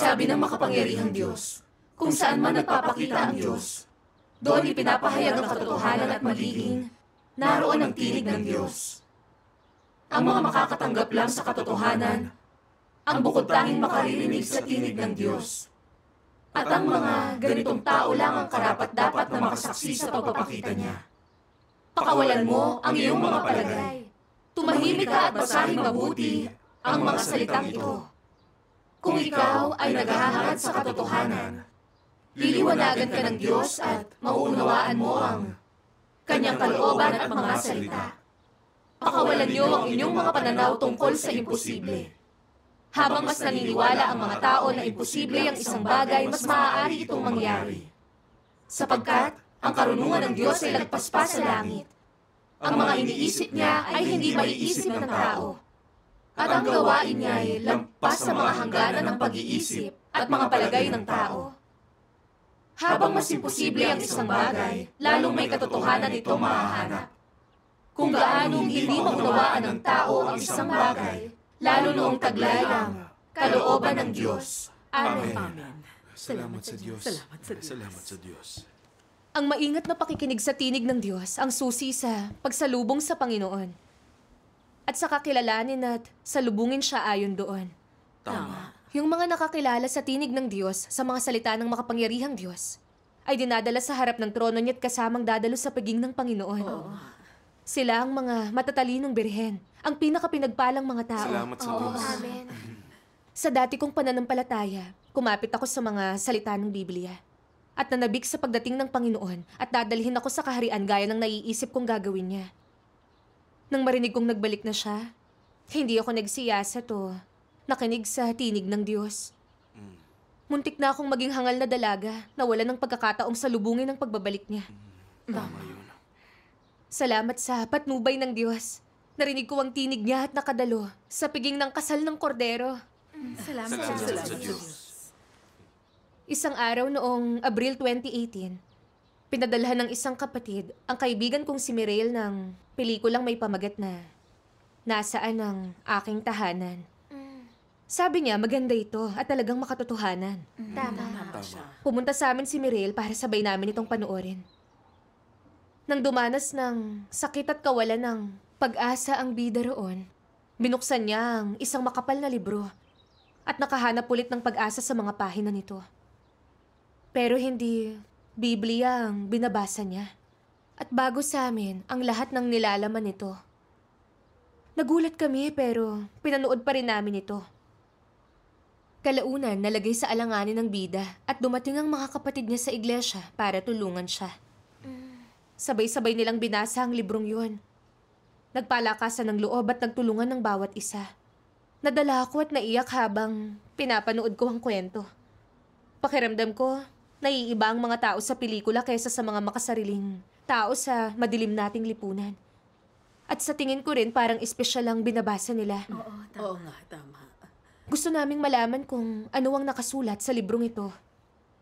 sabi ng makapangyarihang Diyos, kung saan man nagpapakita ang Diyos, doon ipinapahayag ang katotohanan at magiging naroon ang tinig ng Diyos. Ang mga makakatanggap lang sa katotohanan, ang bukod tanging makarinig sa tinig ng Diyos. At ang mga ganitong tao lang ang karapat dapat na makasaksi sa pagpapakita niya. Pakawalan mo ang iyong mga palagay. Tumahimik ka at basahin mabuti ang mga salitang ito. Kung ikaw ay naghahangad sa katotohanan, liliwanagan ka ng Diyos at mauunawaan mo ang kanyang kalooban at mga salita. Pakawalan niyo ang inyong mga pananaw tungkol sa imposible. Habang mas naniniwala ang mga tao na imposible ang isang bagay, mas maaari itong mangyari. Sapagkat ang karunungan ng Diyos ay lagpas pa sa langit. Ang mga iniisip niya ay hindi maiisip ng tao at ang gawain niya'y lampas sa mga hangganan ng pag-iisip at mga palagay ng tao. Habang mas imposible ang isang bagay, lalong may katotohanan ito mahahanap. Kung gaano hindi maunawaan ng tao ang isang bagay, lalo noong taglay lang, kalooban ng Diyos. Amen. Amen. Salamat sa Diyos. Salamat sa Diyos. Salamat sa Diyos. Ang maingat na pakikinig sa tinig ng Diyos ang susi sa pagsalubong sa Panginoon at saka kilalanin at salubungin siya ayon doon. Tama. Ah, yung mga nakakilala sa tinig ng Diyos sa mga salita ng makapangyarihang Diyos ay dinadala sa harap ng trono niya at kasamang dadalo sa paging ng Panginoon. Oo. Sila ang mga matatalinong birhen, ang pinakapinagpalang mga tao. Salamat sa Oo. Diyos. Amen. Sa dati kong pananampalataya, kumapit ako sa mga salita ng Biblia at nanabik sa pagdating ng Panginoon at dadalhin ako sa kaharian gaya ng naiisip kong gagawin niya. Nang marinig kong nagbalik na siya, hindi ako nagsiyasa to. Nakinig sa tinig ng Diyos. Mm. Muntik na akong maging hangal na dalaga na wala ng pagkakataong salubungin ng pagbabalik niya. Mm. Tama yun. Salamat sa patnubay ng Diyos. Narinig ko ang tinig niya at nakadalo sa piging ng kasal ng kordero. Salamat, mm, Salamat, Salamat sa Diyos. Isang araw noong Abril 2018, Pinadalhan ng isang kapatid ang kaibigan kong si Mirail ng pelikulang may pamagat na Nasaan ang aking tahanan. Mm. Sabi niya, maganda ito at talagang makatotohanan. Mm. Tama. Mm, tama. Pumunta sa amin si Mirail para sabay namin itong panoorin. Nang dumanas ng sakit at kawalan ng pag-asa ang bida roon, binuksan niya ang isang makapal na libro at nakahanap ulit ng pag-asa sa mga pahina nito. Pero hindi Biblia ang binabasa niya. At bago sa amin ang lahat ng nilalaman nito. Nagulat kami pero pinanood pa rin namin ito. Kalaunan nalagay sa alanganin ng bida at dumating ang mga kapatid niya sa iglesia para tulungan siya. Sabay-sabay nilang binasa ang librong yun. Nagpalakasan ng loob at nagtulungan ng bawat isa. Nadala ako at naiyak habang pinapanood ko ang kwento. Pakiramdam ko, Naiiba ang mga tao sa pelikula kaysa sa mga makasariling tao sa madilim nating lipunan. At sa tingin ko rin, parang espesyal ang binabasa nila. Oo, tama. Oo nga, tama. Gusto naming malaman kung ano ang nakasulat sa librong ito.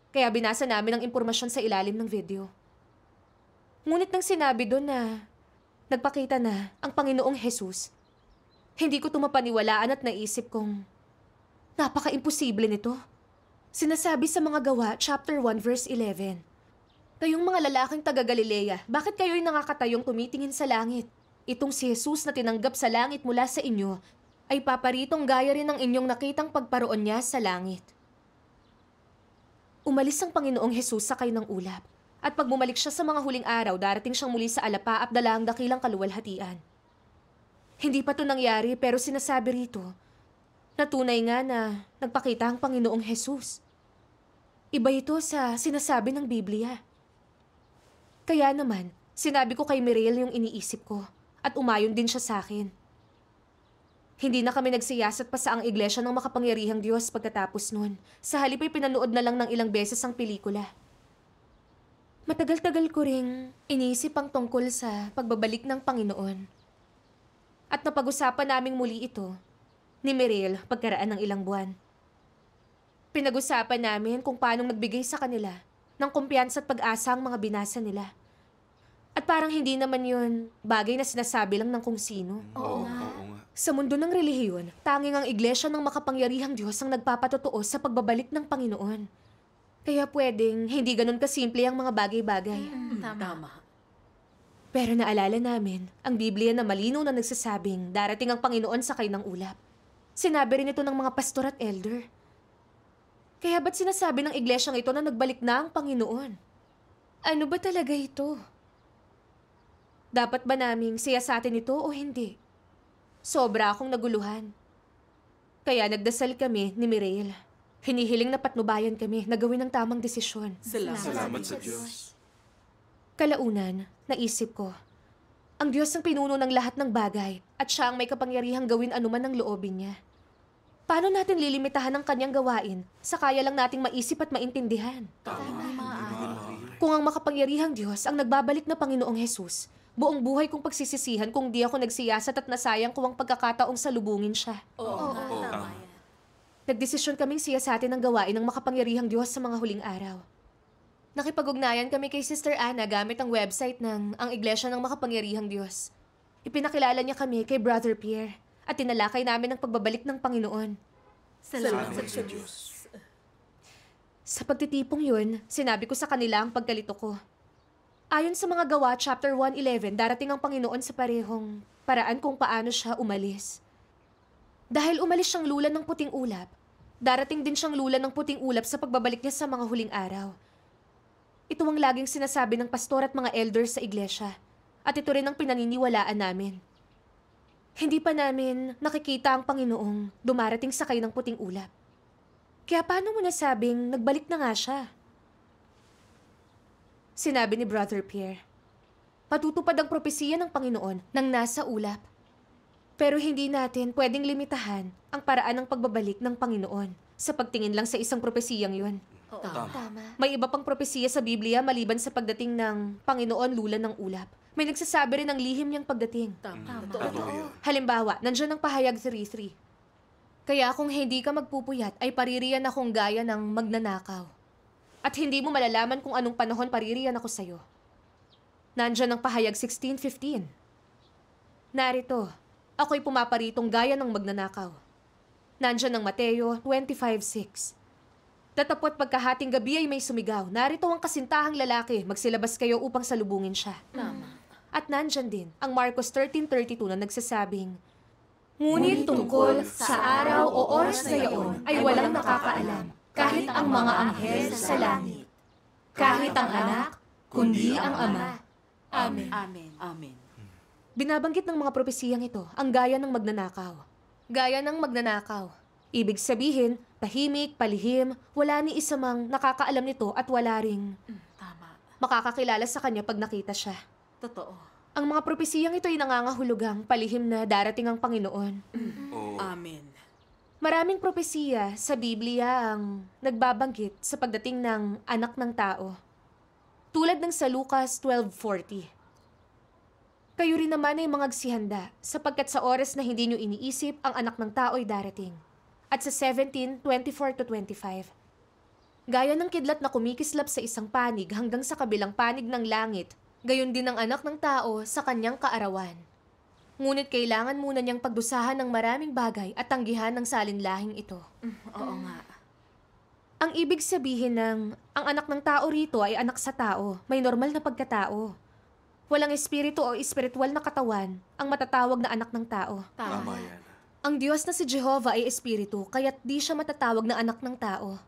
Kaya binasa namin ang impormasyon sa ilalim ng video. Ngunit nang sinabi doon na nagpakita na ang Panginoong Jesus, hindi ko tumapaniwalaan at naisip kong napaka-imposible nito. Sinasabi sa mga gawa, chapter 1, verse 11. Kayong mga lalaking taga Galilea, bakit kayo'y nakakatayong tumitingin sa langit? Itong si Jesus na tinanggap sa langit mula sa inyo, ay paparitong gaya rin ng inyong nakitang pagparoon niya sa langit. Umalis ang Panginoong Jesus sakay ng ulap, at pag bumalik siya sa mga huling araw, darating siyang muli sa alapa at dala ang dakilang kaluwalhatian. Hindi pa to nangyari pero sinasabi rito, Natunay nga na nagpakita ang Panginoong Jesus. Iba ito sa sinasabi ng Biblia. Kaya naman, sinabi ko kay Miriel yung iniisip ko at umayon din siya sa akin. Hindi na kami nagsiyasat pa sa ang iglesia ng makapangyarihang Diyos pagkatapos nun. Sa halip ay pinanood na lang ng ilang beses ang pelikula. Matagal-tagal ko ring iniisip ang tungkol sa pagbabalik ng Panginoon. At napag-usapan naming muli ito ni Meril pagkaraan ng ilang buwan. Pinag-usapan namin kung paanong nagbigay sa kanila ng kumpiyansa at pag-asa ang mga binasa nila. At parang hindi naman yun bagay na sinasabi lang ng kung sino. Oo, oo, nga. Sa mundo ng relihiyon, tanging ang iglesia ng makapangyarihang Diyos ang nagpapatotoo sa pagbabalik ng Panginoon. Kaya pwedeng hindi ganun kasimple ang mga bagay-bagay. Mm, hmm, tama. tama. Pero naalala namin ang Biblia na malinaw na nagsasabing darating ang Panginoon sakay ng ulap. Sinabi rin ito ng mga pastor at elder. Kaya ba't sinasabi ng iglesyang ito na nagbalik na ang Panginoon? Ano ba talaga ito? Dapat ba naming siya sa atin ito o hindi? Sobra akong naguluhan. Kaya nagdasal kami ni Mirail. Hinihiling na patnubayan kami na gawin ang tamang desisyon. Salamat, Salamat sa Diyos. Kalaunan, naisip ko, ang Diyos ang pinuno ng lahat ng bagay at siya ang may kapangyarihang gawin anuman ang loobin niya. Paano natin lilimitahan ang kanyang gawain sa kaya lang nating maisip at maintindihan? Kung ang makapangyarihang Diyos ang nagbabalik na Panginoong Jesus, buong buhay kong pagsisisihan kung di ako nagsiyasat at nasayang ko ang pagkakataong salubungin siya. Oo, oo, tama yan. Nagdesisyon kaming siyasatin ang gawain ng makapangyarihang Diyos sa mga huling araw. Nakipag-ugnayan kami kay Sister Anna gamit ang website ng Ang Iglesia ng Makapangyarihang Diyos. Ipinakilala niya kami kay Brother Pierre at tinalakay namin ang pagbabalik ng Panginoon. Salamat, Salamat sa Diyos. Sa pagtitipong yun, sinabi ko sa kanila ang pagkalito ko. Ayon sa mga gawa, chapter 1.11, darating ang Panginoon sa parehong paraan kung paano siya umalis. Dahil umalis siyang lula ng puting ulap, darating din siyang lula ng puting ulap sa pagbabalik niya sa mga huling araw. Ito ang laging sinasabi ng pastor at mga elders sa iglesia, at ito rin ang pinaniniwalaan namin. Hindi pa namin nakikita ang Panginoong dumarating sakay ng puting ulap. Kaya paano mo nasabing nagbalik na nga siya? Sinabi ni Brother Pierre, patutupad ang propesiya ng Panginoon nang nasa ulap. Pero hindi natin pwedeng limitahan ang paraan ng pagbabalik ng Panginoon sa pagtingin lang sa isang propesiyang yun. tama. tama. May iba pang propesiya sa Biblia maliban sa pagdating ng Panginoon lula ng ulap. May nagsasabi rin ng lihim niyang pagdating. Tama. Mm. Tama. Totoo. Halimbawa, nandiyan ang pahayag 33. Kaya kung hindi ka magpupuyat, ay paririyan akong gaya ng magnanakaw. At hindi mo malalaman kung anong panahon paririyan ako sa'yo. Nandiyan ang pahayag 1615. Narito, ako'y pumaparitong gaya ng magnanakaw. Nandiyan ang Mateo 25.6. Tatapot pagkahating gabi ay may sumigaw. Narito ang kasintahang lalaki. Magsilabas kayo upang salubungin siya. Tama. At nandyan din ang Marcos 13.32 na nagsasabing, Ngunit tungkol sa araw o oras na iyon ay walang nakakaalam, kahit ang mga anghel sa langit, kahit ang anak, kundi ang ama. Amen. Amen. Amen. Binabanggit ng mga propesiyang ito ang gaya ng magnanakaw. Gaya ng magnanakaw. Ibig sabihin, tahimik, palihim, wala ni isa mang nakakaalam nito at wala ring mm, Tama. makakakilala sa kanya pag nakita siya. Totoo. Ang mga propesiyang ito ay nangangahulugang palihim na darating ang Panginoon. Mm-hmm. Oo. Amen. Maraming propesiya sa Biblia ang nagbabanggit sa pagdating ng anak ng tao. Tulad ng sa Lucas 12.40. Kayo rin naman ay mga agsihanda sapagkat sa oras na hindi nyo iniisip ang anak ng tao ay darating. At sa 17.24 to 25. Gaya ng kidlat na kumikislap sa isang panig hanggang sa kabilang panig ng langit gayon din ang anak ng tao sa kanyang kaarawan. Ngunit kailangan muna niyang pagdusahan ng maraming bagay at tanggihan ng salinlahing ito. Mm, oo nga. Ang ibig sabihin ng ang anak ng tao rito ay anak sa tao, may normal na pagkatao. Walang espiritu o espiritual na katawan ang matatawag na anak ng tao. Tama, Tama yan. Ang Diyos na si Jehovah ay espiritu, kaya't di siya matatawag na anak ng tao.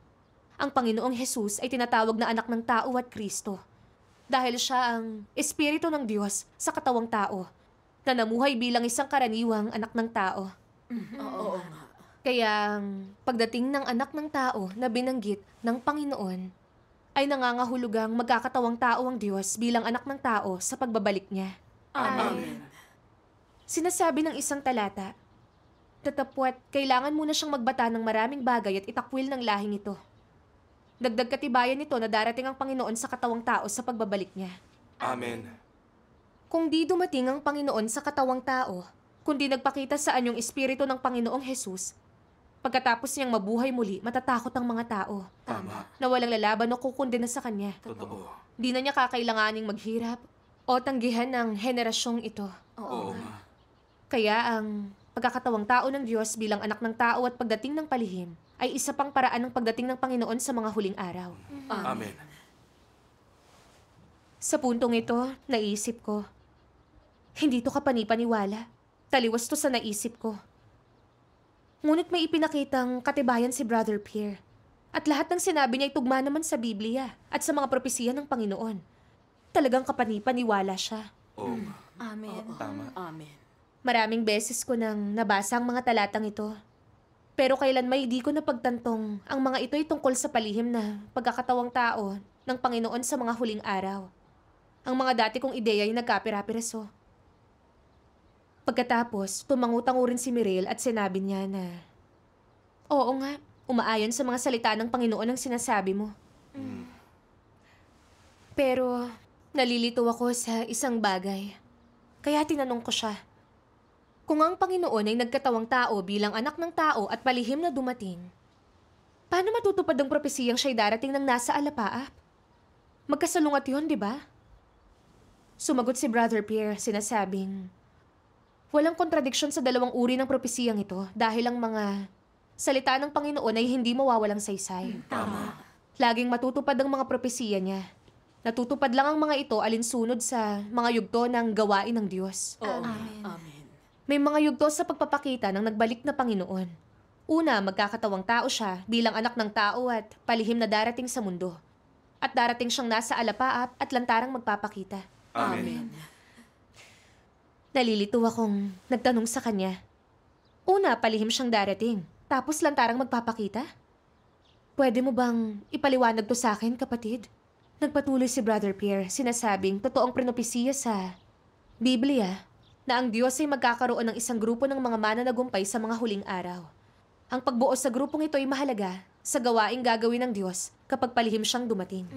Ang Panginoong Jesus ay tinatawag na anak ng tao at Kristo dahil siya ang espiritu ng Diyos sa katawang tao na namuhay bilang isang karaniwang anak ng tao. Mm-hmm. Oo hmm Oo. Kaya pagdating ng anak ng tao na binanggit ng Panginoon ay nangangahulugang magkakatawang tao ang Diyos bilang anak ng tao sa pagbabalik niya. Amen. Ay, sinasabi ng isang talata, tatapwat, kailangan muna siyang magbata ng maraming bagay at itakwil ng lahing ito. Dagdag katibayan nito na darating ang Panginoon sa katawang tao sa pagbabalik niya. Amen. Kung di dumating ang Panginoon sa katawang tao, kundi nagpakita sa anyong Espiritu ng Panginoong Jesus, pagkatapos niyang mabuhay muli, matatakot ang mga tao. Tama. Na walang lalaban o kukundi na sa kanya. Totoo. Di na niya kakailanganing maghirap o tanggihan ng henerasyong ito. Oo, Oo nga. Kaya ang pagkakatawang tao ng Diyos bilang anak ng tao at pagdating ng palihim, ay isa pang paraan ng pagdating ng Panginoon sa mga huling araw. Mm-hmm. Amen. Sa puntong ito, naisip ko, hindi to kapanipaniwala. Taliwas to sa naisip ko. Ngunit may ipinakitang katibayan si Brother Pierre. At lahat ng sinabi niya ay tugma naman sa Biblia at sa mga propesiya ng Panginoon. Talagang kapanipaniwala siya. Oo. nga. Amen. Tama. Amen. Maraming beses ko nang nabasa ang mga talatang ito pero kailan may hindi ko napagtantong ang mga ito'y tungkol sa palihim na pagkakatawang tao ng Panginoon sa mga huling araw. Ang mga dati kong ideya ay nagkapira-piraso. Pagkatapos, tumangutango rin si Mirel at sinabi niya na, Oo nga, umaayon sa mga salita ng Panginoon ang sinasabi mo. Hmm. Pero, nalilito ako sa isang bagay. Kaya tinanong ko siya. Kung ang Panginoon ay nagkatawang tao bilang anak ng tao at palihim na dumating, paano matutupad ang propesiyang siya'y darating ng nasa alapaap? Magkasalungat yon, di ba? Sumagot si Brother Pierre, sinasabing, Walang kontradiksyon sa dalawang uri ng propesiyang ito dahil ang mga salita ng Panginoon ay hindi mawawalang saysay. Tama. Laging matutupad ang mga propesiya niya. Natutupad lang ang mga ito alinsunod sa mga yugto ng gawain ng Diyos. Oo. Amen. Amen. May mga yugto sa pagpapakita ng nagbalik na Panginoon. Una, magkakatawang tao siya bilang anak ng tao at palihim na darating sa mundo. At darating siyang nasa alapaap at lantarang magpapakita. Amen. Amen. Nalilito akong nagtanong sa kanya. Una, palihim siyang darating. Tapos lantarang magpapakita? Pwede mo bang ipaliwanag to sa akin, kapatid? Nagpatuloy si Brother Pierre sinasabing totoong prinopisiya sa Biblia na ang Diyos ay magkakaroon ng isang grupo ng mga mananagumpay sa mga huling araw. Ang pagbuo sa grupong ito ay mahalaga sa gawaing gagawin ng Diyos kapag palihim siyang dumating.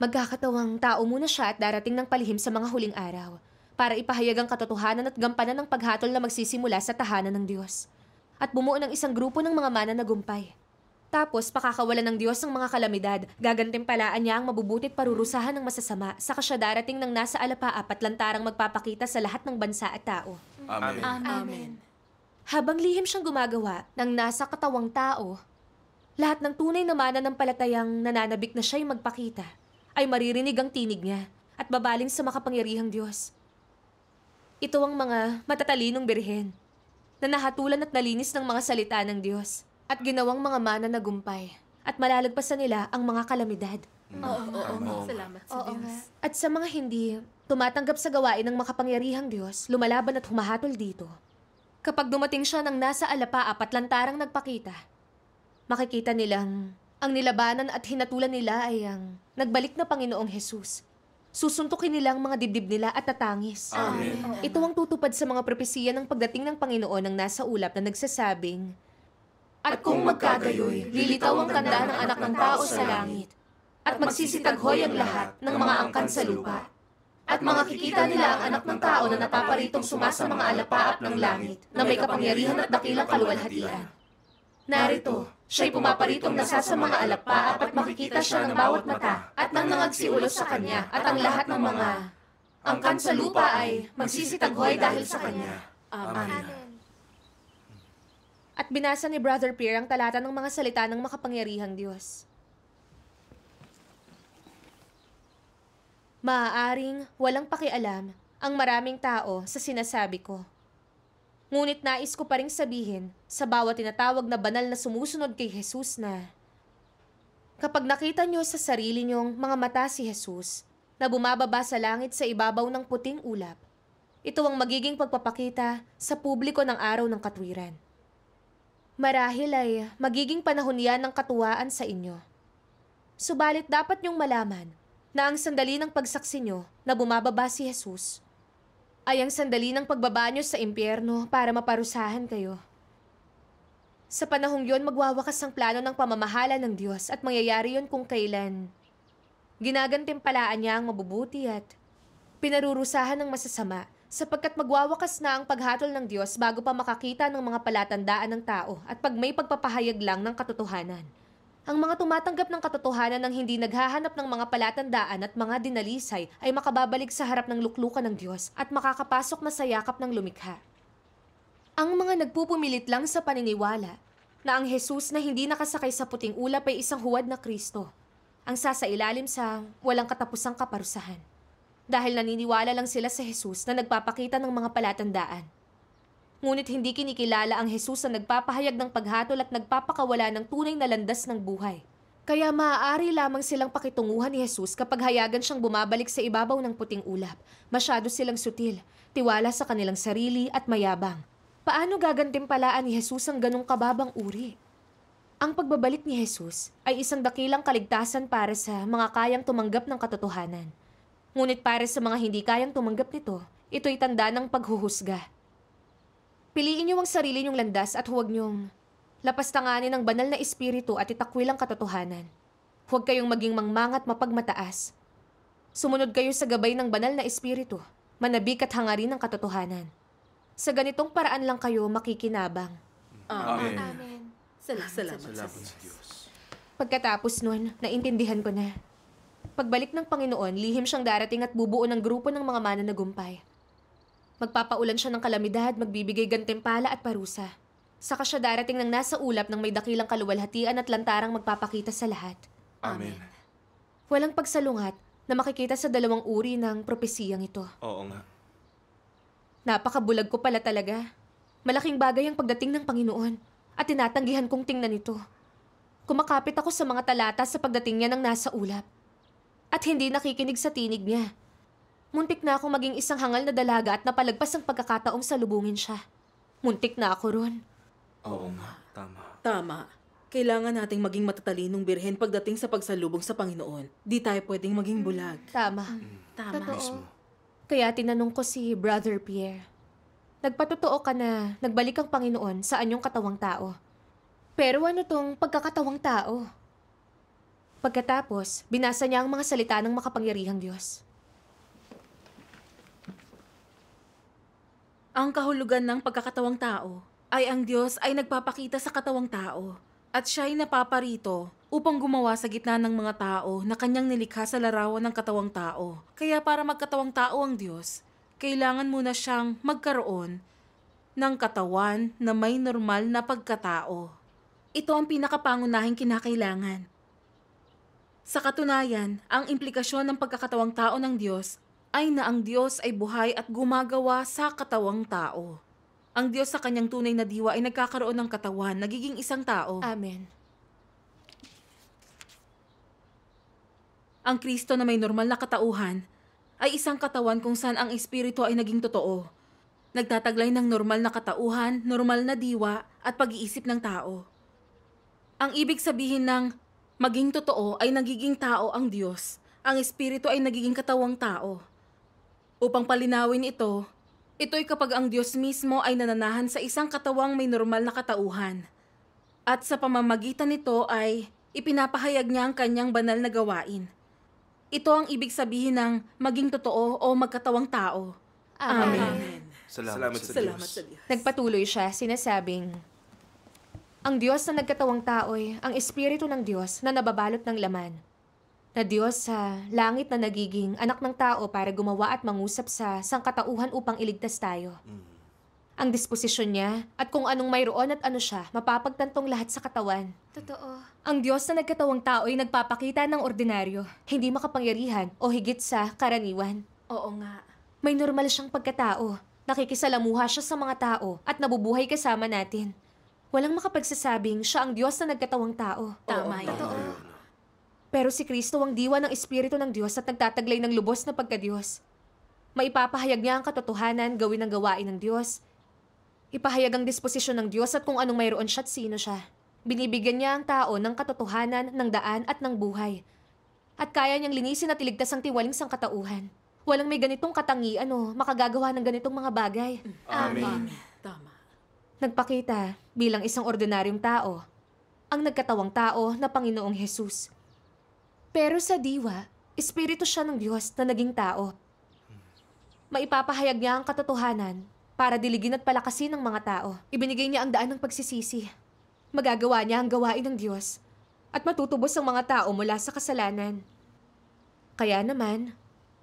Magkakatawang tao muna siya at darating ng palihim sa mga huling araw para ipahayag ang katotohanan at gampanan ng paghatol na magsisimula sa tahanan ng Diyos. At bumuo ng isang grupo ng mga mananagumpay tapos pakakawalan ng Diyos ang mga kalamidad. Gagantimpalaan niya ang at parurusahan ng masasama. Saka siya darating ng nasa alapaap at lantarang magpapakita sa lahat ng bansa at tao. Amen. Amen. Amen. Habang lihim siyang gumagawa ng nasa katawang tao, lahat ng tunay na mana ng palatayang nananabik na siya'y magpakita ay maririnig ang tinig niya at babaling sa makapangyarihang Diyos. Ito ang mga matatalinong birhen na nahatulan at nalinis ng mga salita ng Diyos at ginawang mga mana nagumpay at malalagpasan nila ang mga kalamidad. Mm. Oo, oo, oo. Salamat sa oo, Diyos. Nga. At sa mga hindi, tumatanggap sa gawain ng makapangyarihang Diyos, lumalaban at humahatol dito. Kapag dumating siya ng nasa alapa apat lantarang nagpakita, makikita nilang ang nilabanan at hinatulan nila ay ang nagbalik na Panginoong Hesus. Susuntukin nila ang mga dibdib nila at tatangis. Amen. Ito ang tutupad sa mga propesiya ng pagdating ng Panginoon ang nasa ulap na nagsasabing, at kung magkagayoy, lilitaw ang tanda ng anak ng tao sa langit, at magsisitaghoy ang lahat ng mga angkan sa lupa. At makakikita nila ang anak ng tao na napaparitong sumasa mga alapaap ng langit na may kapangyarihan at dakilang kaluwalhatian. Narito, siya'y pumaparitong nasa sa mga alapaap at makikita siya ng bawat mata at nang nangagsiulos sa kanya at ang lahat ng mga angkan sa lupa ay magsisitaghoy dahil sa kanya. Amen at binasa ni Brother Pierre ang talata ng mga salita ng makapangyarihang Diyos. Maaaring walang pakialam ang maraming tao sa sinasabi ko. Ngunit nais ko pa rin sabihin sa bawat tinatawag na banal na sumusunod kay Jesus na kapag nakita nyo sa sarili nyong mga mata si Jesus na bumababa sa langit sa ibabaw ng puting ulap, ito ang magiging pagpapakita sa publiko ng araw ng katwiran. Marahil ay magiging panahon yan ng katuwaan sa inyo. Subalit dapat niyong malaman na ang sandali ng pagsaksi niyo na bumababa si Jesus ay ang sandali ng pagbaba niyo sa impyerno para maparusahan kayo. Sa panahong yon, magwawakas ang plano ng pamamahala ng Diyos at mangyayari yon kung kailan. Ginagantimpalaan niya ang mabubuti at pinarurusahan ng masasama sapagkat magwawakas na ang paghatol ng Diyos bago pa makakita ng mga palatandaan ng tao at pag may pagpapahayag lang ng katotohanan. Ang mga tumatanggap ng katotohanan ng hindi naghahanap ng mga palatandaan at mga dinalisay ay makababalik sa harap ng luklukan ng Diyos at makakapasok na sa yakap ng lumikha. Ang mga nagpupumilit lang sa paniniwala na ang Jesus na hindi nakasakay sa puting ulap ay isang huwad na Kristo, ang sasailalim sa walang katapusang kaparusahan dahil naniniwala lang sila sa Jesus na nagpapakita ng mga palatandaan. Ngunit hindi kinikilala ang Jesus na nagpapahayag ng paghatol at nagpapakawala ng tunay na landas ng buhay. Kaya maaari lamang silang pakitunguhan ni Jesus kapag hayagan siyang bumabalik sa ibabaw ng puting ulap. Masyado silang sutil, tiwala sa kanilang sarili at mayabang. Paano gagantimpalaan ni Jesus ang ganong kababang uri? Ang pagbabalik ni Jesus ay isang dakilang kaligtasan para sa mga kayang tumanggap ng katotohanan. Ngunit para sa mga hindi kayang tumanggap nito, ito'y tanda ng paghuhusga. Piliin niyo ang sarili niyong landas at huwag niyong lapastanganin ang banal na espiritu at itakwil ang katotohanan. Huwag kayong maging mangmangat mapagmataas. Sumunod kayo sa gabay ng banal na espiritu, manabik at hangarin ang katotohanan. Sa ganitong paraan lang kayo makikinabang. Amen. Amen. Salamat, salamat, salamat sa Diyos. Pagkatapos nun, naintindihan ko na pagbalik ng Panginoon, lihim siyang darating at bubuo ng grupo ng mga mananagumpay. Magpapaulan siya ng kalamidad, magbibigay gantimpala at parusa. Saka siya darating ng nasa ulap ng may dakilang kaluwalhatian at lantarang magpapakita sa lahat. Amen. Walang pagsalungat na makikita sa dalawang uri ng propesiyang ito. Oo nga. Napakabulag ko pala talaga. Malaking bagay ang pagdating ng Panginoon at tinatanggihan kong tingnan ito. Kumakapit ako sa mga talata sa pagdating niya ng nasa ulap at hindi nakikinig sa tinig niya. Muntik na ako maging isang hangal na dalaga at napalagpas ang pagkakataong salubungin siya. Muntik na ako ron. Oo nga, tama. Tama. Kailangan nating maging matatalinong birhen pagdating sa pagsalubong sa Panginoon. Di tayo pwedeng maging bulag. Tama. Mm. Tama. Totoo. Kaya tinanong ko si Brother Pierre. Nagpatotoo ka na nagbalik ang Panginoon sa anyong katawang tao. Pero ano tong pagkakatawang tao? Pagkatapos, binasa niya ang mga salita ng makapangyarihang Diyos. Ang kahulugan ng pagkakatawang tao ay ang Diyos ay nagpapakita sa katawang tao at siya ay napaparito upang gumawa sa gitna ng mga tao na kanyang nilikha sa larawan ng katawang tao. Kaya para magkatawang tao ang Diyos, kailangan muna siyang magkaroon ng katawan na may normal na pagkatao. Ito ang pinakapangunahing kinakailangan sa katunayan, ang implikasyon ng pagkakatawang tao ng Diyos ay na ang Diyos ay buhay at gumagawa sa katawang tao. Ang Diyos sa kanyang tunay na diwa ay nagkakaroon ng katawan, nagiging isang tao. Amen. Ang Kristo na may normal na katauhan ay isang katawan kung saan ang Espiritu ay naging totoo. Nagtataglay ng normal na katauhan, normal na diwa at pag-iisip ng tao. Ang ibig sabihin ng Maging totoo ay nagiging tao ang Diyos. Ang Espiritu ay nagiging katawang tao. Upang palinawin ito, ito'y kapag ang Diyos mismo ay nananahan sa isang katawang may normal na katauhan. At sa pamamagitan nito ay ipinapahayag niya ang kanyang banal na gawain. Ito ang ibig sabihin ng maging totoo o magkatawang tao. Amen. Amen. Salamat, Salamat, sa, Diyos. sa Diyos. Nagpatuloy siya, sinasabing, ang Diyos na nagkatawang tao'y eh. ang Espiritu ng Diyos na nababalot ng laman. Na Diyos sa langit na nagiging anak ng tao para gumawa at mangusap sa sangkatauhan upang iligtas tayo. Mm. Ang disposisyon niya at kung anong mayroon at ano siya, mapapagtantong lahat sa katawan. Totoo. Ang Diyos na nagkatawang tao'y nagpapakita ng ordinaryo, hindi makapangyarihan o higit sa karaniwan. Oo nga. May normal siyang pagkatao. Nakikisalamuha siya sa mga tao at nabubuhay kasama natin walang makapagsasabing siya ang Diyos na nagkatawang tao. Tama yun. Totoo. Pero si Kristo ang diwa ng Espiritu ng Diyos at nagtataglay ng lubos na pagka-Diyos. Maipapahayag niya ang katotohanan, gawin ang gawain ng Diyos. Ipahayag ang disposisyon ng Diyos at kung anong mayroon siya at sino siya. Binibigyan niya ang tao ng katotohanan, ng daan at ng buhay. At kaya niyang linisin at iligtas ang tiwaling sangkatauhan. Walang may ganitong katangian o makagagawa ng ganitong mga bagay. Amen. Tama. Nagpakita bilang isang ordinaryong tao, ang nagkatawang tao na Panginoong Hesus. Pero sa diwa, espiritu siya ng Diyos na naging tao. Maipapahayag niya ang katotohanan para diligin at palakasin ng mga tao. Ibinigay niya ang daan ng pagsisisi. Magagawa niya ang gawain ng Diyos at matutubos ang mga tao mula sa kasalanan. Kaya naman,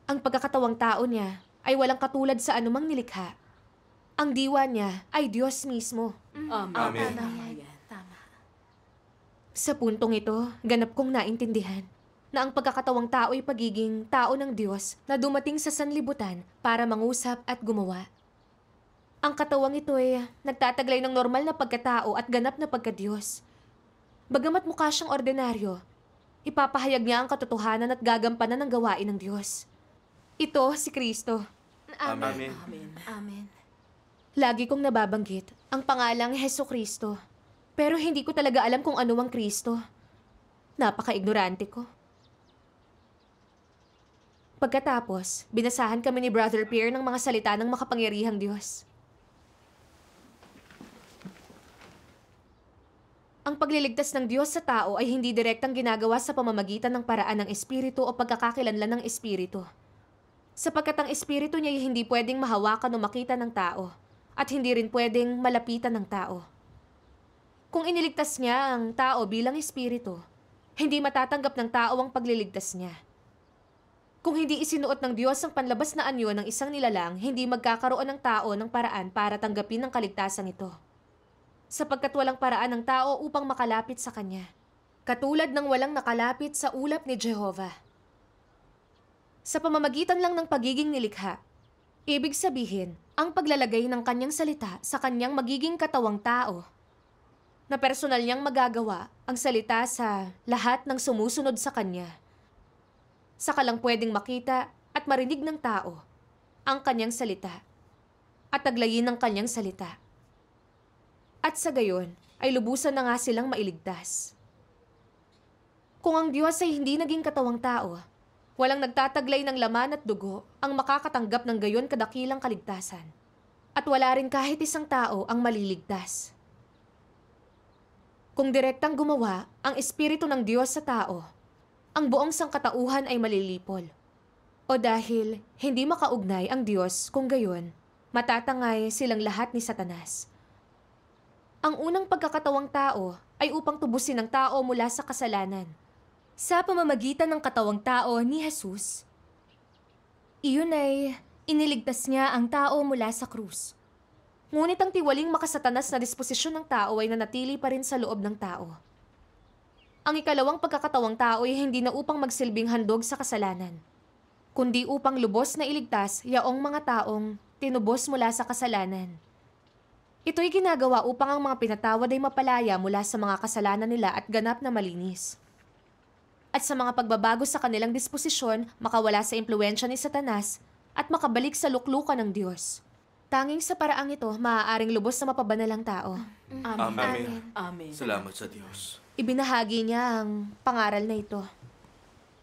ang pagkakatawang tao niya ay walang katulad sa anumang nilikha. Ang diwa niya ay Diyos mismo. Mm-hmm. Amen. Amen. Tama yan. Tama. Sa puntong ito, ganap kong naintindihan na ang pagkakatawang tao ay pagiging tao ng Diyos na dumating sa sanlibutan para mangusap at gumawa. Ang katawang ito ay nagtataglay ng normal na pagkatao at ganap na pagkadiyos. Bagamat mukha siyang ordinaryo, ipapahayag niya ang katotohanan at gagampanan ng gawain ng Diyos. Ito si Kristo. Amen. Amen. Amen. Amen. Lagi kong nababanggit ang pangalang Heso Kristo. Pero hindi ko talaga alam kung ano ang Kristo. Napaka-ignorante ko. Pagkatapos, binasahan kami ni Brother Pierre ng mga salita ng makapangyarihang Diyos. Ang pagliligtas ng Diyos sa tao ay hindi direktang ginagawa sa pamamagitan ng paraan ng Espiritu o pagkakakilanlan ng Espiritu. Sapagkat ang Espiritu niya ay hindi pwedeng mahawakan o makita ng tao at hindi rin pwedeng malapitan ng tao. Kung iniligtas niya ang tao bilang espiritu, hindi matatanggap ng tao ang pagliligtas niya. Kung hindi isinuot ng Diyos ang panlabas na anyo ng isang nilalang, hindi magkakaroon ng tao ng paraan para tanggapin ang kaligtasan ito. Sapagkat walang paraan ng tao upang makalapit sa Kanya. Katulad ng walang nakalapit sa ulap ni Jehovah. Sa pamamagitan lang ng pagiging nilikha, Ibig sabihin, ang paglalagay ng kanyang salita sa kanyang magiging katawang tao na personal niyang magagawa ang salita sa lahat ng sumusunod sa kanya. Sa kalang pwedeng makita at marinig ng tao ang kanyang salita at taglayin ng kanyang salita. At sa gayon ay lubusan na nga silang mailigtas. Kung ang Diyos ay hindi naging katawang tao, Walang nagtataglay ng laman at dugo ang makakatanggap ng gayon kadakilang kaligtasan. At wala rin kahit isang tao ang maliligtas. Kung direktang gumawa ang Espiritu ng Diyos sa tao, ang buong sangkatauhan ay malilipol. O dahil hindi makaugnay ang Diyos kung gayon, matatangay silang lahat ni Satanas. Ang unang pagkakatawang tao ay upang tubusin ang tao mula sa kasalanan – sa pamamagitan ng katawang tao ni Jesus. Iyon ay iniligtas niya ang tao mula sa krus. Ngunit ang tiwaling makasatanas na disposisyon ng tao ay nanatili pa rin sa loob ng tao. Ang ikalawang pagkakatawang tao ay hindi na upang magsilbing handog sa kasalanan, kundi upang lubos na iligtas yaong mga taong tinubos mula sa kasalanan. Ito'y ginagawa upang ang mga pinatawad ay mapalaya mula sa mga kasalanan nila at ganap na malinis at sa mga pagbabago sa kanilang disposisyon makawala sa impluensya ni Satanas at makabalik sa luklukan ng Diyos. Tanging sa paraang ito, maaaring lubos na mapabanalang tao. Amen. Amen. Amen. Salamat sa Diyos. Ibinahagi niya ang pangaral na ito.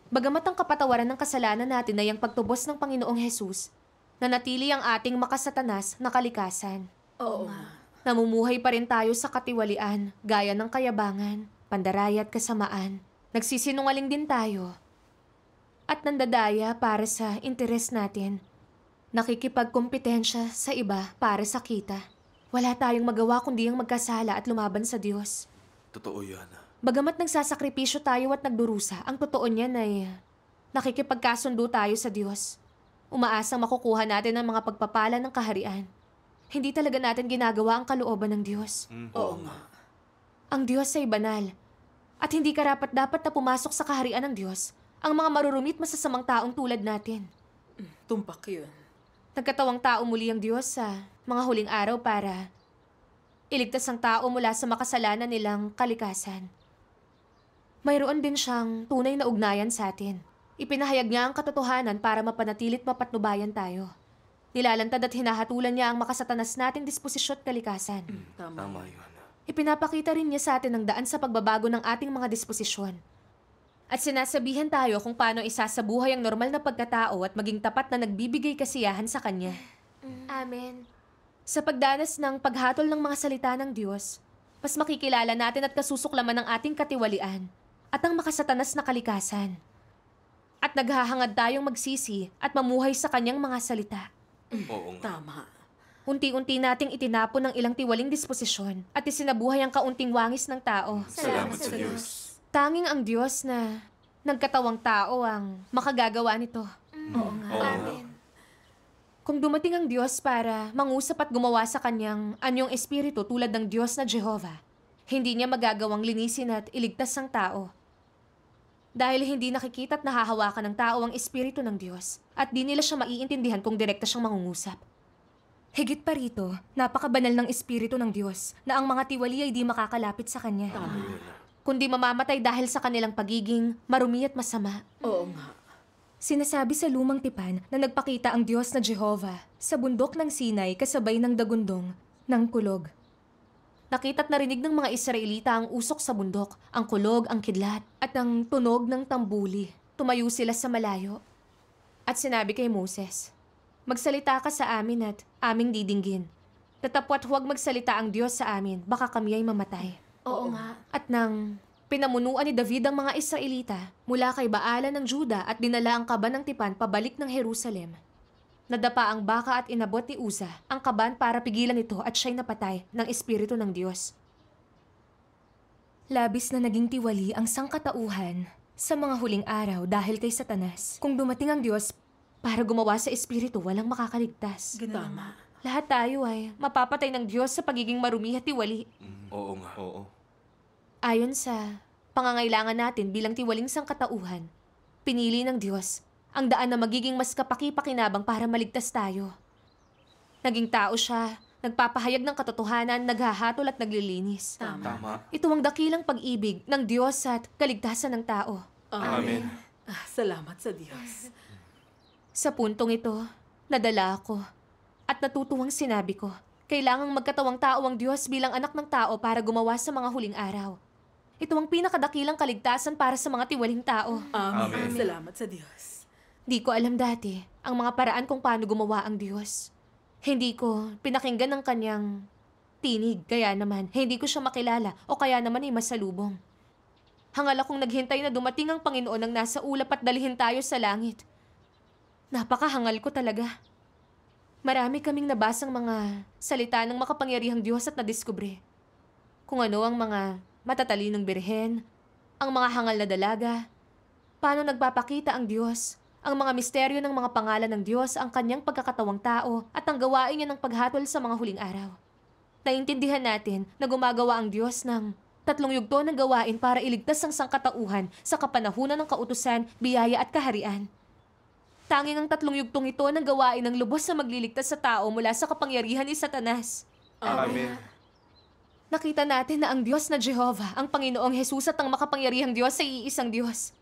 Bagamat ang kapatawaran ng kasalanan natin ay ang pagtubos ng Panginoong Hesus, natili ang ating makasatanas na kalikasan. Oo nga. Namumuhay pa rin tayo sa katiwalian, gaya ng kayabangan, pandaraya at kasamaan, Nagsisinungaling din tayo. At nandadaya para sa interes natin. Nakikipagkompetensya sa iba para sa kita. Wala tayong magawa kundi ang magkasala at lumaban sa Diyos. Totoo yan. Bagamat nagsasakripisyo tayo at nagdurusa, ang totoo niyan ay eh, nakikipagkasundo tayo sa Diyos. Umaasang makukuha natin ang mga pagpapala ng kaharian. Hindi talaga natin ginagawa ang kalooban ng Diyos. Mm. Oo nga. Ang Diyos ay banal at hindi karapat dapat na pumasok sa kaharian ng Diyos ang mga marurumit masasamang taong tulad natin. Tumpak yun. Nagkatawang tao muli ang Diyos sa ah. mga huling araw para iligtas ang tao mula sa makasalanan nilang kalikasan. Mayroon din siyang tunay na ugnayan sa atin. Ipinahayag niya ang katotohanan para mapanatilit mapatnubayan tayo. Nilalantad at hinahatulan niya ang makasatanas nating disposisyon at kalikasan. Mm, tama. tama yun. Ipinapakita rin niya sa atin ang daan sa pagbabago ng ating mga disposisyon. At sinasabihan tayo kung paano isasabuhay ang normal na pagkatao at maging tapat na nagbibigay kasiyahan sa Kanya. Amen. Sa pagdanas ng paghatol ng mga salita ng Diyos, mas makikilala natin at kasusuklaman ang ating katiwalian at ang makasatanas na kalikasan. At naghahangad tayong magsisi at mamuhay sa kanyang mga salita. Oo nga. Tama unti-unti nating itinapon ng ilang tiwaling disposisyon at isinabuhay ang kaunting wangis ng tao. Salamat, sa Diyos. Tanging ang Diyos na nagkatawang tao ang makagagawa nito. Mm. Oo nga. Amen. Kung dumating ang Diyos para mangusap at gumawa sa kanyang anyong espiritu tulad ng Diyos na Jehovah, hindi niya magagawang linisin at iligtas ang tao. Dahil hindi nakikita at nahahawakan ng tao ang espiritu ng Diyos at di nila siya maiintindihan kung direkta siyang mangungusap. Higit pa rito, napakabanal ng Espiritu ng Diyos na ang mga tiwali ay di makakalapit sa Kanya. Tama. Kundi mamamatay dahil sa kanilang pagiging marumi at masama. Oo nga. Sinasabi sa lumang tipan na nagpakita ang Diyos na Jehovah sa bundok ng Sinai kasabay ng dagundong ng kulog. Nakita at narinig ng mga Israelita ang usok sa bundok, ang kulog, ang kidlat, at ang tunog ng tambuli. Tumayo sila sa malayo. At sinabi kay Moses, Magsalita ka sa amin at aming didinggin. Tatapwat huwag magsalita ang Diyos sa amin, baka kami ay mamatay. Oo, nga. At nang pinamunuan ni David ang mga Israelita mula kay Baala ng Juda at dinala ang kaban ng tipan pabalik ng Jerusalem. Nadapa ang baka at inabot ni Uza ang kaban para pigilan ito at siya'y napatay ng Espiritu ng Diyos. Labis na naging tiwali ang sangkatauhan sa mga huling araw dahil kay Satanas. Kung dumating ang Diyos para gumawa sa espiritu, walang makakaligtas. Tama. Lahat tayo ay mapapatay ng Diyos sa pagiging marumi at tiwali. Mm, oo nga. Oo. Ayon sa pangangailangan natin bilang tiwaling sangkatauhan, pinili ng Diyos ang daan na magiging mas kapakipakinabang para maligtas tayo. Naging tao siya, nagpapahayag ng katotohanan, naghahatol at naglilinis. Tama. Tama. Ito ang dakilang pag-ibig ng Diyos at kaligtasan ng tao. Amen. Amen. Ah, salamat sa Diyos. Sa puntong ito, nadala ako. At natutuwang sinabi ko, kailangang magkatawang tao ang Diyos bilang anak ng tao para gumawa sa mga huling araw. Ito ang pinakadakilang kaligtasan para sa mga tiwaling tao. Amen. Amen. Salamat sa Diyos. Di ko alam dati ang mga paraan kung paano gumawa ang Diyos. Hindi ko pinakinggan ng kanyang tinig, kaya naman hindi ko siya makilala o kaya naman ay masalubong. Hangal akong naghintay na dumating ang Panginoon ang nasa ulap at dalhin tayo sa langit. Napakahangal ko talaga. Marami kaming nabasang mga salita ng makapangyarihang Diyos at nadiskubre. Kung ano ang mga matatalinong birhen, ang mga hangal na dalaga, paano nagpapakita ang Diyos, ang mga misteryo ng mga pangalan ng Diyos, ang kanyang pagkakatawang tao at ang gawain niya ng paghatol sa mga huling araw. Naintindihan natin na gumagawa ang Diyos ng tatlong yugto ng gawain para iligtas ang sangkatauhan sa kapanahunan ng kautusan, biyaya at kaharian. Tanging ang tatlong yugtong ito ng gawain ng lubos na magliligtas sa tao mula sa kapangyarihan ni Satanas. Amen. Nakita natin na ang Diyos na Jehovah, ang Panginoong Jesus at ang makapangyarihang Diyos ay iisang Diyos.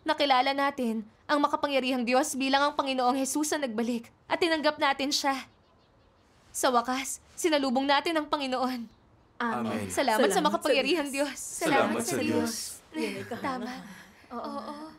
Nakilala natin ang makapangyarihang Diyos bilang ang Panginoong Jesus na nagbalik at tinanggap natin siya. Sa wakas, sinalubong natin ang Panginoon. Amen. Salamat, Salamat sa makapangyarihang Diyos. Salamat, Salamat sa Diyos. Diyos. Tama. Oo, oo.